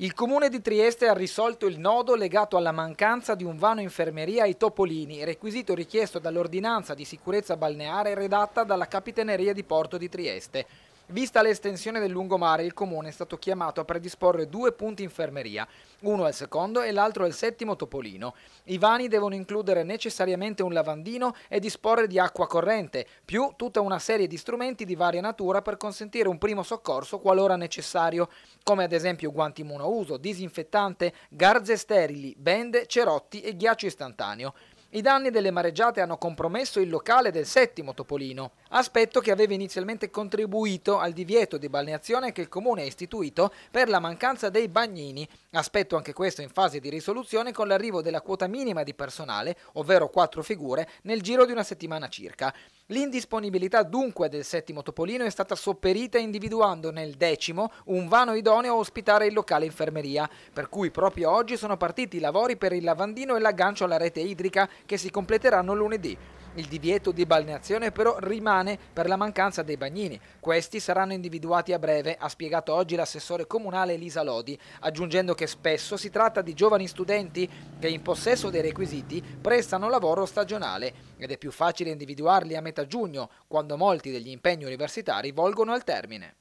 Il comune di Trieste ha risolto il nodo legato alla mancanza di un vano infermeria ai Topolini, requisito richiesto dall'ordinanza di sicurezza balneare redatta dalla Capitaneria di Porto di Trieste. Vista l'estensione del lungomare, il comune è stato chiamato a predisporre due punti infermeria, uno al secondo e l'altro al settimo Topolino. I vani devono includere necessariamente un lavandino e disporre di acqua corrente, più tutta una serie di strumenti di varia natura per consentire un primo soccorso qualora necessario, come ad esempio guanti monouso, disinfettante, garze sterili, bende, cerotti e ghiaccio istantaneo. I danni delle mareggiate hanno compromesso il locale del settimo Topolino, aspetto che aveva inizialmente contribuito al divieto di balneazione che il comune ha istituito per la mancanza dei bagnini, aspetto anche questo in fase di risoluzione con l'arrivo della quota minima di personale, ovvero quattro figure, nel giro di una settimana circa. L'indisponibilità dunque del settimo Topolino è stata sopperita individuando nel decimo un vano idoneo a ospitare il locale infermeria, per cui proprio oggi sono partiti i lavori per il lavandino e l'aggancio alla rete idrica che si completeranno lunedì. Il divieto di balneazione però rimane per la mancanza dei bagnini. Questi saranno individuati a breve, ha spiegato oggi l'assessore comunale Elisa Lodi, aggiungendo che spesso si tratta di giovani studenti che in possesso dei requisiti prestano lavoro stagionale ed è più facile individuarli a metà giugno, quando molti degli impegni universitari volgono al termine.